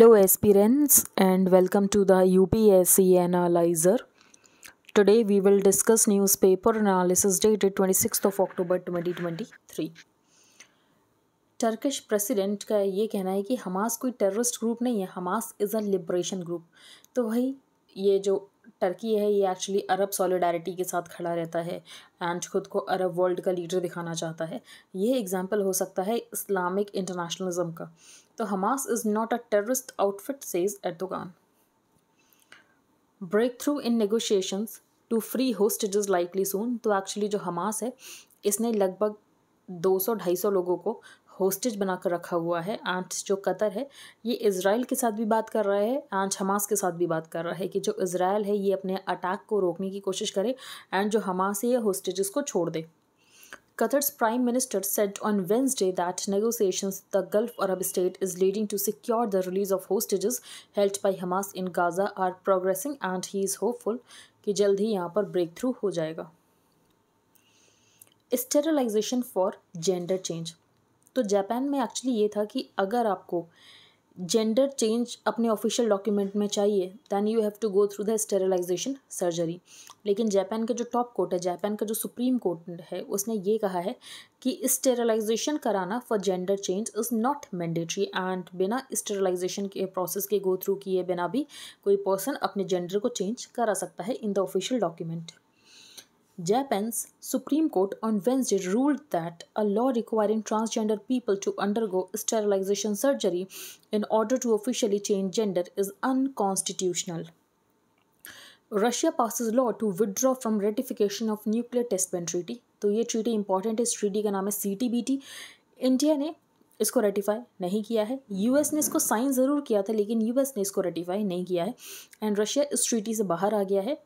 Hello aspirants and welcome to the UPSC Analyzer. Today we will discuss newspaper analysis dated 26th of October 2023. Turkish president का ये कहना है कि Hamas कोई terrorist group नहीं है Hamas is a liberation group तो वही ये जो टर्की है ये एक्चुअली अरब सॉलिडारिटी के साथ खड़ा रहता है एंड खुद को अरब वर्ल्ड का लीडर दिखाना चाहता है ये एग्जाम्पल हो सकता है इस्लामिक इंटरनेशनलिज्म का तो Hamas is not a terrorist outfit says Erdogan breakthrough in negotiations to free host is likely soon तो एक्चुअली जो हमास है इसने लगभग 200 सौ लोगों को होस्टेज बनाकर रखा हुआ है आंच जो कतर है ये इसराइल के साथ भी बात कर रहा है आंच हमास के साथ भी बात कर रहा है कि जो इसराइल है ये अपने अटैक को रोकने की कोशिश करे एंड जो हमास है ये होस्टेज को छोड़ दे Qatar's prime minister said on Wednesday that negotiations with the Gulf Arab state is leading to secure the release of hostages held by Hamas in Gaza are progressing and he is hopeful कि जल्द ही यहाँ पर break breakthrough हो जाएगा sterilisation for gender change तो Japan में actually ये था कि अगर आपको जेंडर चेंज अपने ऑफिशियल डॉक्यूमेंट में चाहिए then you have to go through the sterilisation surgery लेकिन जापान का जो टॉप कोर्ट है जापान का जो सुप्रीम कोर्ट है उसने ये कहा है कि स्टेरलाइजेशन कराना for gender change is not mandatory and बिना स्टेरलाइजेशन के प्रोसेस के गो थ्रू किए बिना भी कोई पर्सन अपने जेंडर को चेंज करा सकता है in the official document Japan's Supreme Court on Wednesday ruled that a law requiring transgender people to undergo sterilization surgery in order to officially change gender is unconstitutional. Russia passes law to withdraw from ratification of nuclear test ban treaty. तो ये treaty important है इस treaty का नाम है CTBT. India ने इसको ratify नहीं किया है US ने इसको sign ज़रूर किया था लेकिन US ने इसको ratify नहीं किया है And Russia इस treaty से बाहर आ गया है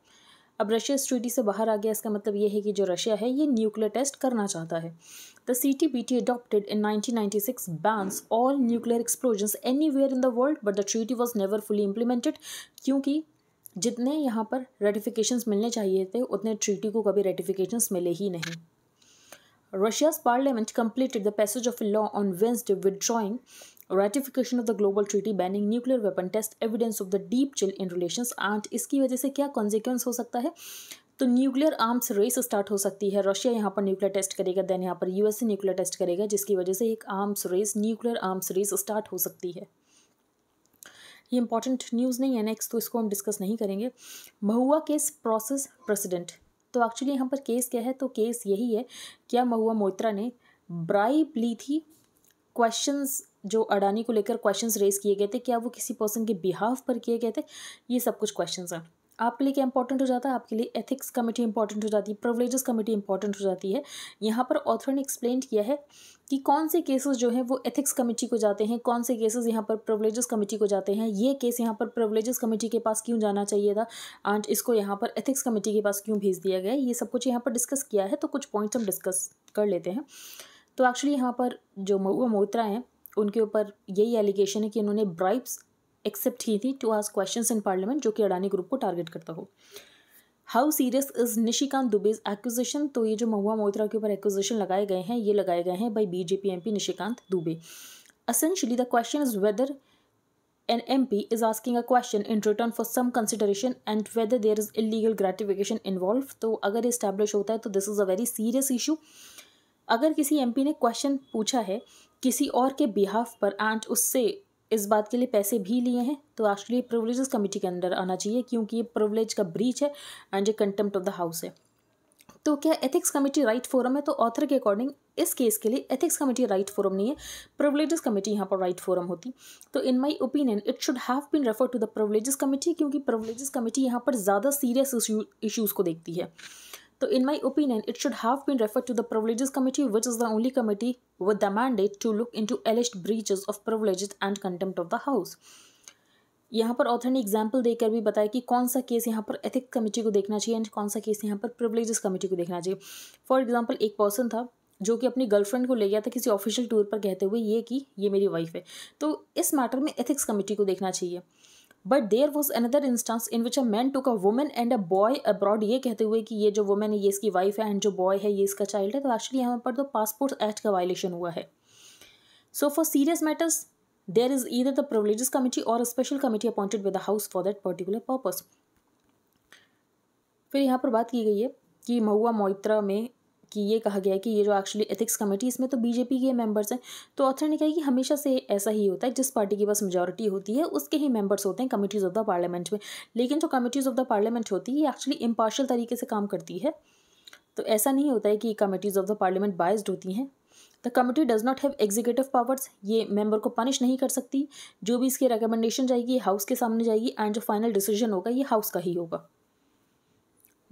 अब रशिया इस ट्रीटी से बाहर आ गया इसका मतलब ये है कि जो रशिया है ये न्यूक्लियर टेस्ट करना चाहता है the C T B T adopted in nineteen ninety six bans all nuclear explosion anywhere in the world but the treaty was never fully implemented क्योंकि जितने यहाँ पर रेटिफिकेशन मिलने चाहिए थे उतने ट्रीटी को कभी रेटिफिकेशन मिले ही नहीं Russia's parliament completed the passage of law on Wednesday withdrawing ratification of the global treaty banning nuclear weapon test evidence of the deep chill in relation and इसकी वजह से क्या कॉन्सिक्वेंस हो सकता है तो न्यूक्लियर आर्म्स रेस स्टार्ट हो सकती है रशिया यहाँ पर न्यूक्लियर टेस्ट करेगा देन यहाँ पर यूएसए न्यूक्लियर टेस्ट करेगा जिसकी वजह से एक arms race nuclear arms race start हो सकती है ये इंपॉर्टेंट न्यूज़ नहीं है नेक्स्ट तो इसको हम डिस्कस नहीं करेंगे महुआ केस प्रोसेस प्रेसिडेंट तो एक्चुअली यहाँ पर केस क्या है तो केस यही है क्या महुआ मोहित्रा ने ब्राइब ली थी क्वेश्चंस जो अडानी को लेकर क्वेश्चंस रेज किए गए थे क्या वो किसी पर्सन के बिहाफ पर किए गए थे ये सब कुछ क्वेश्चंस हैं आपके लिए क्या इंपॉर्टेंट हो जाता है आपके लिए एथिक्स कमेटी इंपॉर्टेंट हो जाती है प्रिवलेजेस कमेटी इंपॉर्टेंट हो जाती है यहाँ पर ऑथर ने एक्सप्लेन किया है कि कौन से केसेस जो हैं वो एथिक्स कमेटी को जाते हैं कौन से केसेस यहाँ पर प्रिवलेजेस कमेटी को जाते हैं ये केस यहाँ पर प्रिवलेजेस कमेटी के पास क्यों जाना चाहिए था एंड इसको यहाँ पर एथिक्स कमेटी के पास क्यों भेज दिया गया ये सब कुछ यहाँ पर डिस्कस किया है तो कुछ पॉइंट्स हम डिस्कस कर लेते हैं तो एक्चुअली यहाँ पर जो महुआ मोहित्रा हैं उनके ऊपर यही एलिगेशन है कि इन्होंने ब्राइब्स एक्सेप्ट की थी टू आज क्वेश्चन इन पार्लियामेंट जो कि अडानी ग्रुप को टारगेट करता हो how serious is Nishikant Dubey's acquisition तो ये जो महुआ मोहित्रा के ऊपर एक्विजिशन लगाए गए हैं ये लगाए गए हैं by B J P M P Nishikant Dubey essentially the question is whether an M P is asking a question in return for some consideration and whether there is illegal gratification involve तो अगर establish होता है तो this is a very serious issue अगर किसी M ने question पूछा है किसी और के बिहाफ पर एंड उससे इस बात के लिए पैसे भी लिए हैं तो एक्चुअली प्रिवलेज कमेटी के अंदर आना चाहिए क्योंकि ये प्रिवलेज का ब्रीच है एंड ये कंटेम्प्ट ऑफ द हाउस है तो क्या एथिक्स कमेटी राइट फोरम है तो ऑथर के अकॉर्डिंग इस केस के लिए एथिक्स कमेटी राइट फोरम नहीं है प्रिवलेज कमेटी यहाँ पर राइट फोरम होती तो in my opinion it should have been refer to the privilege committee क्योंकि प्रिवलेज कमेटी यहाँ पर ज़्यादा सीरियस इशूज़ को देखती है तो in my opinion it should have been refer to the privilege committee which is the only committee with the mandate to look in to elicit breaches of privilege and contempt of the house यहाँ पर author ने example देकर भी बताया कि कौन सा case यहाँ पर एथिक कमेटी को देखना चाहिए एंड कौन सा केस यहाँ पर प्रिवलेज कमेटी को देखना चाहिए फॉर एग्जाम्पल एक पर्सन था जो कि अपनी गर्लफ्रेंड को ले गया था किसी ऑफिशियल टूर पर कहते हुए ये कि ये मेरी वाइफ है तो इस मैटर में एथिक्स कमेटी को देखना चाहिए but there was another instance in which a man to a women and a boy abroad ये कहते हुए कि ये जो वुमेन है ये इसकी वाइफ है एंड जो बॉय है ये इसका चाइल्ड है तो एक्चुअली यहाँ पर तो पासपोर्ट एक्ट का वायलेशन हुआ है so for serious matters there is either the privileges committee और special committee appointed with the house for that particular purpose फिर यहाँ पर बात की गई है कि महुआ मोइत्रा में कि ये कहा गया है कि ये जो एक्चुअली एथिक्स कमेटी इसमें तो बीजेपी के मेंबर्स हैं तो ऑथर ने कहा कि हमेशा से ऐसा ही होता है जिस पार्टी के पास मेजोरिटी होती है उसके ही मेंबर्स होते हैं कमेटीज़ ऑफ द पार्लियामेंट में लेकिन जो कमेटीज़ ऑफ द पार्लियामेंट होती है ये एक्चुअली इम्पार्शल तरीके से काम करती है तो ऐसा नहीं होता है कि committees of the parliament biased होती हैं the committee does not have executive powers ये मेंबर को पनिश नहीं कर सकती जो भी इसकी रिकमेंडेशन जाएगी हाउस के सामने जाएगी एंड जो फाइनल डिसीजन होगा ये हाउस का ही होगा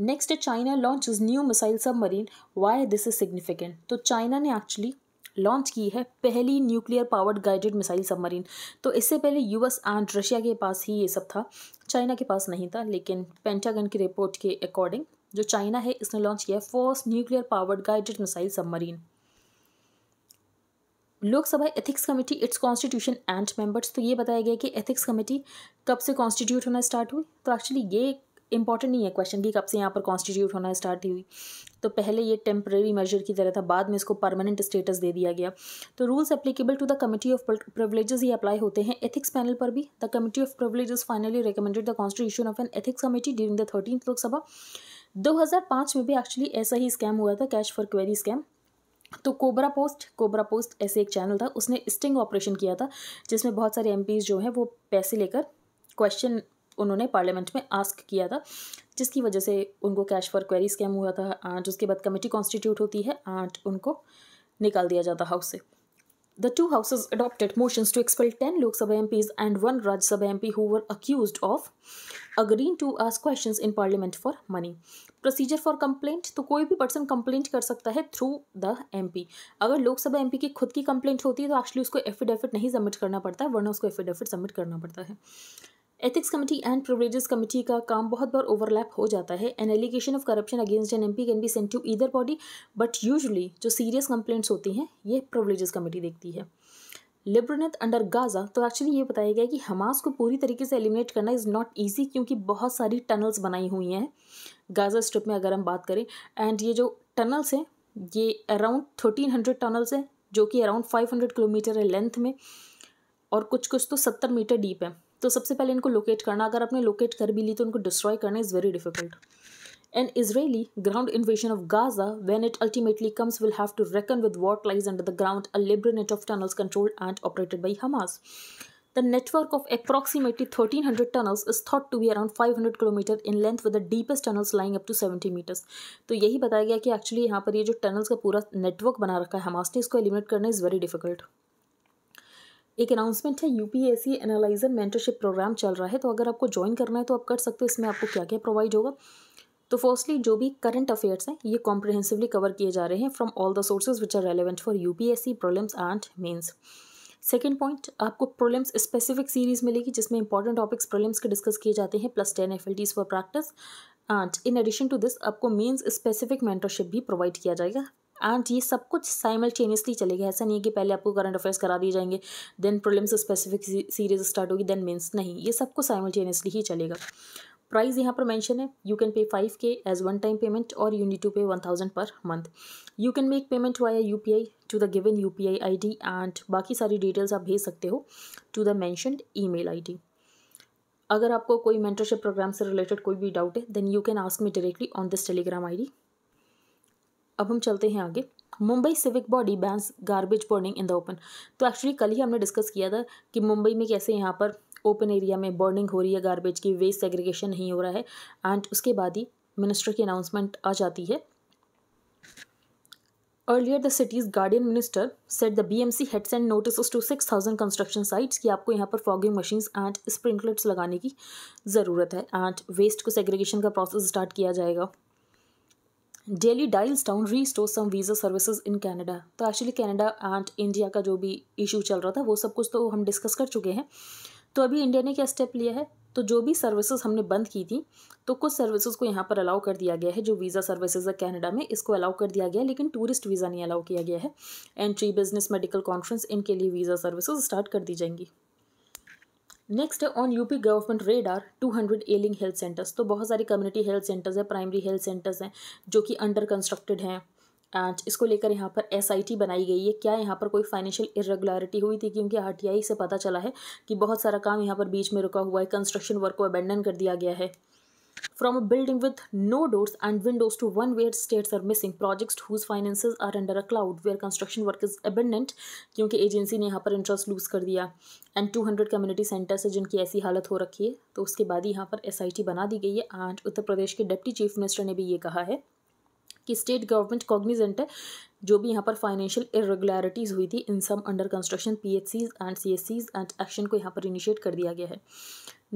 next China launch new missile submarine why this is significant तो चाइना ने एक्चुअली लॉन्च की है पहली nuclear powered guided missile submarine तो इससे पहले यूएस एंड रशिया के पास ही ये सब था चाइना के पास नहीं था लेकिन पेंटागन की रिपोर्ट के अकॉर्डिंग जो चाइना है इसने लॉन्च किया है first nuclear powered guided missile submarine Lok Sabha ethics committee it's constitution and members तो ये बताया गया कि एथिक्स कमेटी कब से कॉन्स्टिट्यूट होना स्टार्ट हुई तो एक्चुअली ये इंपॉर्टेंट नहीं है क्वेश्चन की कब से यहाँ पर कॉन्स्टिट्यूट होना स्टार्ट हुई तो पहले ये टेम्प्रेरी मेजर की तरह था बाद में इसको परमानेंट स्टेटस दे दिया गया तो rules applicable to the committee of privileges ये अप्लाई होते हैं एथिक्स पैनल पर भी the committee of privileges finally recommended the constitution of an ethics committee during the thirteen Lok Sabha 2005 में भी एक्चुअली ऐसा ही स्कैम हुआ था कैश फॉर क्वेरी स्कैम तो कोबरा पोस्ट कोबरा पोस्ट ऐसे एक चैनल था उसने स्टिंग ऑपरेशन किया था जिसमें बहुत सारे एम जो हैं वो पैसे लेकर क्वेश्चन उन्होंने पार्लियामेंट में आस्क किया था जिसकी वजह से उनको कैश फॉर क्वेरी स्कैम हुआ था आठ उसके बाद कमेटी कॉन्स्टिट्यूट होती है आठ उनको निकाल दिया जाता हाउस से the two houses adopted motion to expel ten Lok Sabha M Ps and one Rajya Sabha M P who accuse of agreeing to ask question in parliament for money procedure for complaint तो कोई भी पर्सन कंप्लेंट कर सकता है through the M P अगर Lok Sabha M P की खुद की कंप्लेंट होती है तो एक्चुअली उसको एफिडेविट नहीं सबमिट करना पड़ता है वरना उसको एफिडेविट सबमिट करना पड़ता है ethics committee and privileges committee का काम बहुत बार ओवरलैप हो जाता है an allegation of corruption against an MP can be sent to either body but usually जो सीरियस कंप्लेंट्स होती हैं ये प्रिवरेजेस कमेटी देखती है लिब्रनेट अंडर गाज़ा तो एक्चुअली ये बताया गया कि हमास को पूरी तरीके से एलिमिनेट करना इज़ नॉट ईजी क्योंकि बहुत सारी टनल्स बनाई हुई हैं गाज़ा स्ट्रिप में अगर हम बात करें एंड ये जो टनल्स हैं ये अराउंड थर्टीन हंड्रेड टनल्स हैं जो कि अराउंड फाइव हंड्रेड किलोमीटर है लेंथ में और कुछ कुछ तो सत्तर मीटर डीप है तो सबसे पहले इनको लोकेट करना अगर आपने लोकेट कर भी ली तो इनको डिस्ट्रॉय करना is very difficult An Israeli ground invasion of Gaza, when it ultimately comes, will have to reckon with what lies under the ground, a labyrinth of tunnels controlled and operated by Hamas. The network of approximately 1300 tunnels is thought to be around 500 km in length with the deepest tunnels lying up to 70 meters. तो यही बताया गया कि actually यहाँ पर ये जो tunnels का पूरा नेटवर्क बना रखा है हमास ने इसको एलिमिनेट करना इज़ वेरी डिफिकल्ट एक अनाउंसमेंट है यूपीएससी एनालाइजर मेंटरशिप प्रोग्राम चल रहा है तो अगर आपको ज्वाइन करना है तो आप कर सकते हो इसमें आपको क्या क्या प्रोवाइड होगा तो फर्स्टली जो भी करंट अफेयर्स हैं ये कॉम्प्रिहेंसिवली कवर किए जा रहे हैं from all the sources which are relevant for UPSC problems and mains second point आपको प्रॉब्लम्स स्पेसिफिक सीरीज मिलेगी जिसमें इंपॉर्टेंट टॉपिक्स प्रॉब्लम्स के डिस्कस किए जाते हैं plus ten F for practice and in addition to this आपको means specific mentorship भी provide किया जाएगा एंड ये सब कुछ साइमल्टेनियसली चलेगा ऐसा नहीं है कि पहले आपको करंट अफेयर्स करा दिए जाएंगे then problems specific series start होगी देन मीन्स नहीं ये सब कुछ साइमल्टेनियसली ही चलेगा प्राइस यहाँ पर मेंशन है you can pay five K as one time payment और you need to pay one thousand per month you can make payment via U P I to the given U P I I D and बाकी सारी details आप भेज सकते हो to the mentioned email I D अगर आपको कोई mentorship programme से रिलेटेड कोई भी डाउट है then you can ask me directly on this Telegram I D अब हम चलते हैं आगे Mumbai civic body bans garbage burning in the open तो एक्चुअली कल ही हमने डिस्कस किया था कि मुंबई में कैसे यहाँ पर ओपन एरिया में बर्निंग हो रही है गार्बेज की वेस्ट सेग्रीगेशन नहीं हो रहा है एंड उसके बाद ही मिनिस्टर की अनाउंसमेंट आ जाती है guardian minister set the B M C heads and notice to six thousand construction sites की आपको यहाँ पर फॉगिंग मशीन्स एंड स्प्रिंकलर्स लगाने की ज़रूरत है एंड वेस्ट को सेग्रीगेशन का प्रोसेस स्टार्ट किया जाएगा Delhi dials down store some visa services in Canada तो एक्चुअली कैनेडा एंड इंडिया का जो भी इशू चल रहा था वो सब कुछ तो हम डिस्कस कर चुके हैं तो अभी इंडिया ने क्या स्टेप लिया है तो जो भी सर्विसेज हमने बंद की थी तो कुछ सर्विसेज को यहाँ पर अलाउ कर दिया गया है जो वीज़ा सर्विसेज है कैनेडा में इसको अलाउ कर दिया गया है लेकिन टूरिस्ट वीज़ा नहीं अलाउ किया गया है एंट्री बिजनेस मेडिकल कॉन्फ्रेंस इनके लिए वीज़ा सर्विसेज स्टार्ट कर दी जाएंगी नेक्स्ट है on UP government radar 200 ailing health centres तो बहुत सारी कम्युनिटी हेल्थ सेंटर्स हैं प्राइमरी हेल्थ सेंटर्स हैं जो कि अंडर कंस्ट्रक्टेड हैं एंड इसको लेकर यहाँ पर एस बनाई गई है क्या यहाँ पर कोई फाइनेंशियल इरेगुलरिटी हुई थी क्योंकि आर से पता चला है कि बहुत सारा काम यहाँ पर बीच में रुका हुआ है कंस्ट्रक्शन वर्क को अबेंडन कर दिया गया है from a building with no doors and windows to one where states are missing projects whose finances are under a cloud where construction work is abundant क्योंकि एजेंसी ने यहाँ पर इंटरेस्ट लूज कर दिया and two hundred community centres है जिनकी ऐसी हालत हो रखी है तो उसके बाद ही यहाँ पर एस आई टी बना दी गई है एंड उत्तर प्रदेश के डिप्टी चीफ मिनिस्टर ने भी ये कहा है कि स्टेट गवर्नमेंट कॉग्निजेंट है जो भी यहाँ पर फाइनेंशियल इरेगुलरिटीज़ हुई थी in some under construction P H Cs and C S Cs and action को यहाँ पर इनिशिएट कर दिया गया है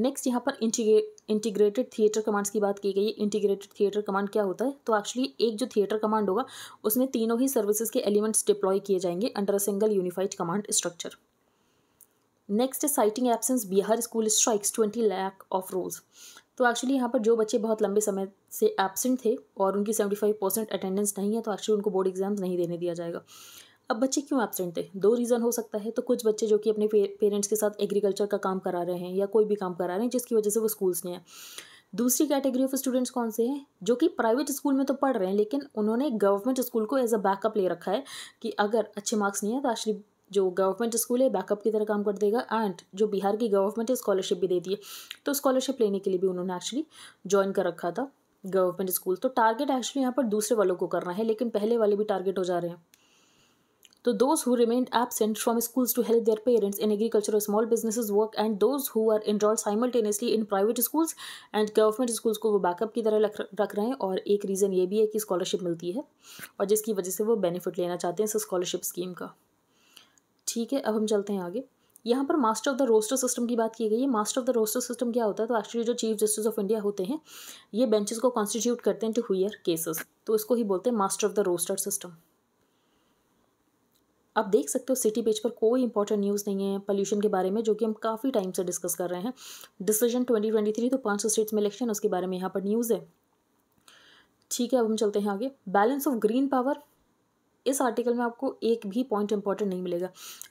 नेक्स्ट यहाँ पर इंटीग्रे इंटीग्रेटेड थिएटर कमांड्स की बात की गई है इंटीग्रेटेड थिएटर कमांड क्या होता है तो एक्चुअली एक जो थिएटर कमांड होगा उसमें तीनों ही सर्विसेज के एलिमेंट्स डिप्लॉय किए जाएंगे under a single unified command structure next है citing absence Bihar school strikes twenty lakh off rolls तो एक्चुअली यहाँ पर जो बच्चे बहुत लंबे समय से एबसेंट थे और उनकी सेवेंटी फाइव परसेंट अटेंडेंस नहीं है तो एक्चुअली उनको बोर्ड एग्जाम्स नहीं देने दिया जाएगा अब बच्चे क्यों एबसेंट थे दो रीज़न हो सकता है तो कुछ बच्चे जो कि अपने पेरेंट्स के साथ एग्रीकल्चर का काम करा रहे हैं या कोई भी काम करा रहे हैं जिसकी वजह से वो स्कूल्स नहीं आए दूसरी कैटेगरी ऑफ स्टूडेंट्स कौन से हैं जो कि प्राइवेट स्कूल में तो पढ़ रहे हैं लेकिन उन्होंने गवर्नमेंट स्कूल को एज अ बैकअप ले रखा है कि अगर अच्छे मार्क्स नहीं है तो आश्री जो गवर्नमेंट स्कूल है बैकअप की तरह काम कर देगा एंड जो बिहार की गवर्नमेंट है स्कॉलरशिप भी देती है तो स्कॉलरशिप लेने के लिए भी उन्होंने एक्चुअली ज्वाइन कर रखा था गवर्नमेंट स्कूल तो टारगेट एक्चुअली यहाँ पर दूसरे वालों को करना है लेकिन पहले वाले भी टारगेट हो जा रहे हैं तो those who remain absent from schools to help their parents in agriculture or small business work and those who are enrolled simultaneously in private schools and government schools को वो बैकअप की तरह रख रहे हैं और एक रीज़न ये भी है कि स्कॉलरशिप मिलती है और जिसकी वजह से वो बेनिफिट लेना चाहते हैं इस स्कॉलरशिप स्कीम का ठीक है अब हम चलते हैं आगे यहाँ पर master of the roster system की बात की गई है master of the roster system क्या होता है तो एक्चुअली जो चीफ जस्टिस ऑफ इंडिया होते हैं ये बेंचेस को कॉन्स्टिट्यूट करते हैं टू हुयर केसेस तो इसको ही बोलते हैं master of the roster system आप देख सकते हो सिटी पेज पर कोई इंपॉर्टेंट न्यूज़ नहीं है पोल्यूशन के बारे में जो कि हम काफ़ी टाइम से डिस्कस कर रहे हैं डिसीजन ट्वेंटी ट्वेंटी थ्री तो पाँच सौ स्टेट्स में इलेक्शन उसके बारे में यहाँ पर न्यूज़ है ठीक है अब हम चलते हैं आगे बैलेंस ऑफ ग्रीन पावर इस आर्टिकल में आपको एक भी पॉइंट इंपॉर्टेंट नहीं मिलेगा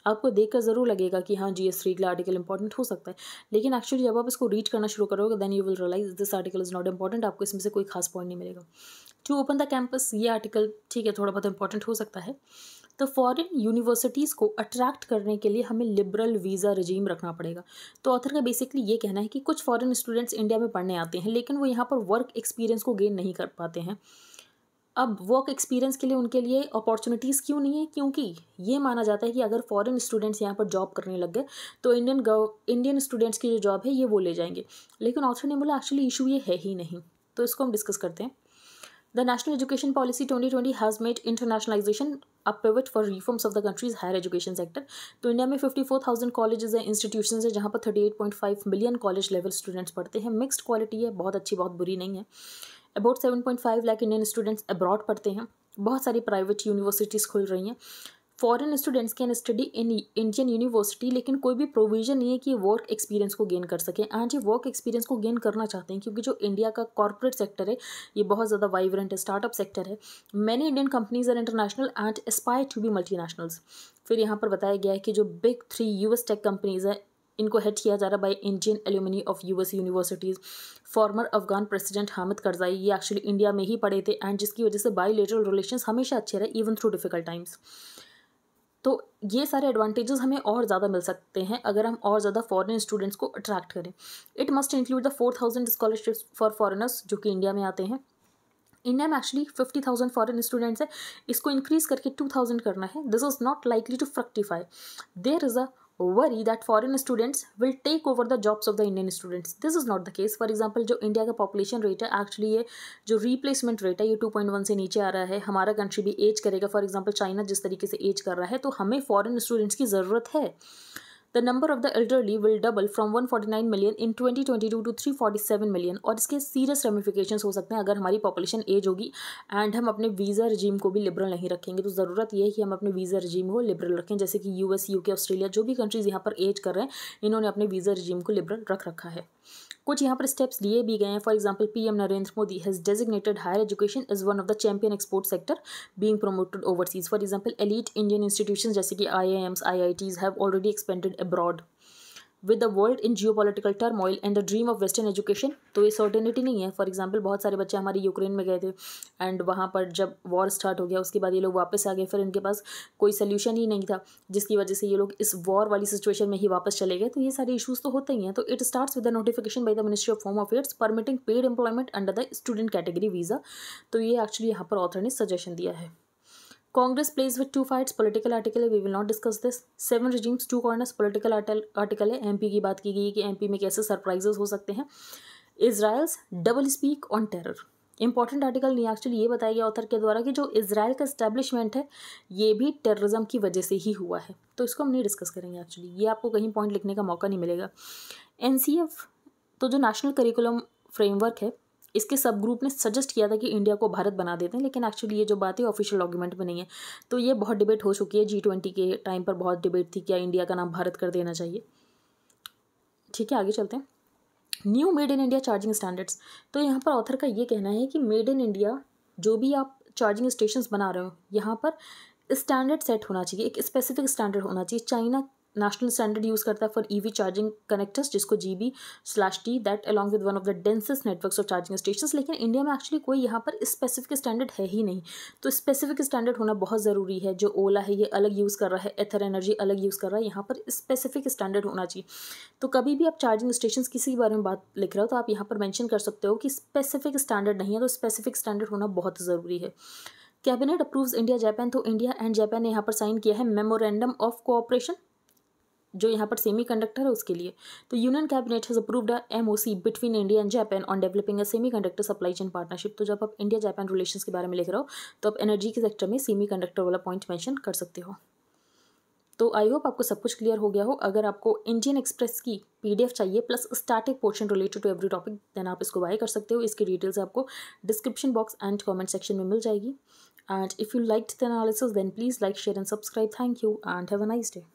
आपको देखकर ज़रूर लगेगा कि हाँ जी एस थ्री का आर्टिकल इंपॉर्टेंट हो सकता है लेकिन एक्चुअली जब आप इसको रीड करना शुरू करोगे then you will realise this article is not important आपको इसमें से कोई खास पॉइंट नहीं मिलेगा टू ओपन द कैंपस ये आर्टिकल ठीक है थोड़ा बहुत इंपॉर्टेंट हो सकता है तो फॉरेन यूनिवर्सिटीज़ को अट्रैक्ट करने के लिए हमें लिबरल वीज़ा रजीम रखना पड़ेगा तो ऑथर का बेसिकली ये कहना है कि कुछ फॉरेन स्टूडेंट्स इंडिया में पढ़ने आते हैं लेकिन वो यहाँ पर वर्क एक्सपीरियंस को गेन नहीं कर पाते हैं अब वर्क एक्सपीरियंस के लिए उनके लिए अपॉर्चुनिटीज़ क्यों नहीं है क्योंकि ये माना जाता है कि अगर फॉरेन स्टूडेंट्स यहाँ पर जॉब करने लग गए तो इंडियन गव इंडियन स्टूडेंट्स की जो जॉब है ये वो ले जाएंगे लेकिन ऑथर ने बोला एक्चुअली इशू ये है ही नहीं तो इसको हम डिस्कस करते हैं The National Education Policy 2020 has made internationalization a pivot for reforms of the country's higher education sector. तो इंडिया में 54,000 कॉलेजेस हैं इंस्टीट्यूशन हैं जहाँ पर 38.5 मिलियन कॉलेज लेवल स्टूडेंट्स पढ़ते हैं मिक्सड क्वालिटी है बहुत अच्छी बहुत बुरी नहीं है about 7.5 lakh Indian students abroad पढ़ते हैं बहुत सारी प्राइवेट यूनिवर्सिटीज़ खुल रही हैं foreign students can study in Indian university लेकिन कोई भी प्रोविज़न नहीं है कि वर्क एक्सपीरियंस को गेन कर सकें हाँ जी वर्क एक्सपीरियंस को गेन करना चाहते हैं क्योंकि जो इंडिया का कॉरपोरेट सेक्टर है ये बहुत ज़्यादा वाइब्रेंट है स्टार्टअप सेक्टर है many Indian companies are international and aspire to be nationals फिर यहाँ पर बताया गया है कि जो big three S tech companies हैं इनको हेड किया जा रहा है by Indian alumni of U S universities former Afghan president Hamid Karzai ये एक्चुअली इंडिया में ही पढ़े थे एंड जिसकी वजह से बाई लेटरल रिलेशन हमेशा अच्छे रहे इवन थ्रू डिफिकल्ट टाइम्स तो ये सारे एडवांटेजेस हमें और ज़्यादा मिल सकते हैं अगर हम और ज़्यादा फॉरेन स्टूडेंट्स को अट्रैक्ट करें it must include the four thousand scholarships for foreigners जो कि इंडिया में आते हैं इंडिया में actually fifty thousand foreign students हैं इसको इंक्रीज करके टू थाउजेंड करना है this is not likely to fructify there is a worry that foreign students will take over the jobs of the Indian students. This is not the case. For example, जो India का population rate है actually ये जो replacement rate है ये two point one से नीचे आ रहा है हमारा कंट्री भी एज करेगा फॉर एग्जाम्पल चाइना जिस तरीके से एज कर रहा है तो हमें फॉरन स्टूडेंट्स की ज़रूरत है the number of the elderly will double from 149 million in 2022 to 347 million और इसके सीरियस रेमिफिकेशन हो सकते हैं अगर हमारी पॉपुलेशन एज होगी एंड हम अपने वीज़ा रजीम को भी लिबरल नहीं रखेंगे तो ज़रूरत यह है कि हम अपने वीज़ा रजीम को लिबरल रखें जैसे कि यूएस यूके ऑस्ट्रेलिया जो भी कंट्रीज़ यहाँ पर एज कर रहे हैं इन्होंने अपने वीज़ा रजीम को लिबरल रख रखा है कुछ यहाँ पर स्टेप्स लिए भी गए हैं for example P M Narendra Modi has designated higher education is one of the champion export sector being promoted overseas for example elite Indian institution जैसे कि I I Ms I I Ts have already expanded abroad with the world in geopolitical turmoil and the dream of western education तो ये certainty नहीं है for example बहुत सारे बच्चे हमारे यूक्रेन में गए थे एंड वहाँ पर जब वॉर स्टार्ट हो गया उसके बाद ये लोग वापस आ गए फिर इनके पास कोई सोल्यूशन ही नहीं था जिसकी वजह से ये लोग इस वॉर वाली सिचुएशन में ही वापस चले गए तो ये सारे इशूज़ तो होते ही हैं तो it starts with the notification by the ministry of home affairs permitting paid employment under the student category visa तो ये एक्चुअली यहाँ पर ऑथर ने सजेशन दिया है Congress plays with two fights. Political article है we will not discuss this. Seven regimes, two corners. Political article है MP की बात की गई कि कि एमपी में कैसे सरप्राइजेस हो सकते हैं Israel's double speak on terror important article नहीं एक्चुअली ये बताया गया ऑथर के द्वारा कि जो इसराइल का इस्टेब्लिशमेंट है ये भी टेररिज्म की वजह से ही हुआ है तो इसको हम नहीं डिस्कस करेंगे एक्चुअली ये आपको कहीं पॉइंट लिखने का मौका नहीं मिलेगा एन तो जो नेशनल करिकुलम फ्रेमवर्क है इसके सब ग्रुप ने सजेस्ट किया था कि इंडिया को भारत बना देते हैं लेकिन एक्चुअली ये जो बात है ऑफिशियल डॉक्यूमेंट में नहीं है तो ये बहुत डिबेट हो चुकी है जी ट्वेंटी के टाइम पर बहुत डिबेट थी क्या इंडिया का नाम भारत कर देना चाहिए ठीक है आगे चलते हैं new made in India charging standards तो यहाँ पर ऑथर का ये कहना है कि मेड इन इंडिया जो भी आप चार्जिंग स्टेशन बना रहे हो यहाँ पर स्टैंडर्ड सेट होना चाहिए एक स्पेसिफिक स्टैंडर्ड होना चाहिए चाइना नेशनल स्टैंडर्ड यूज़ करता है ई वी चार्जिंग कनेक्टर्स जिसको G B slash T that along with one of the densest networks of charging station लेकिन इंडिया में एक्चुअली कोई यहाँ पर स्पेसिफिक स्टैंडर्ड है ही नहीं तो स्पेसिफिक स्टैंडर्ड होना बहुत ज़रूरी है जो ओला है ये अलग यूज़ कर रहा है एथर एनर्जी अलग यूज़ कर रहा है यहाँ पर स्पेसिफिक स्टैंडर्ड होना चाहिए तो कभी भी आप चार्जिंग स्टेशन किसी के बारे में बात लिख रहे हो तो आप यहाँ पर मैंशन कर सकते हो कि स्पेसिफिक स्टैंडर्ड नहीं है तो स्पेसिफिक स्टैंडर्ड होना बहुत ज़रूरी है कैबिनेट अप्रूव्स इंडिया जापान तो इंडिया एंड जापान ने यहाँ पर साइन किया है मेमोरेंडम ऑफ कोऑपरेशन जो यहाँ पर सेमी कंडक्टर है उसके लिए तो union cabinet has approved a M O C between India and Japan on developing a semiconductor supply chain partnership तो जब आप इंडिया जापान रिलेशन के बारे में लिख रहे हो तो आप एनर्जी के सेक्टर में सेमी कंडक्टर वाला पॉइंट मैंशन कर सकते हो तो आई होप आपको सब कुछ क्लियर हो गया हो अगर आपको इंडियन एक्सप्रेस की पीडीएफ चाहिए plus static portion related to every topic then आप इसको बाय कर सकते हो इसकी डिटेल्स आपको description box and comment section में मिल जाएगी and if you like the analysis then please like share and subscribe thank you and have a nice day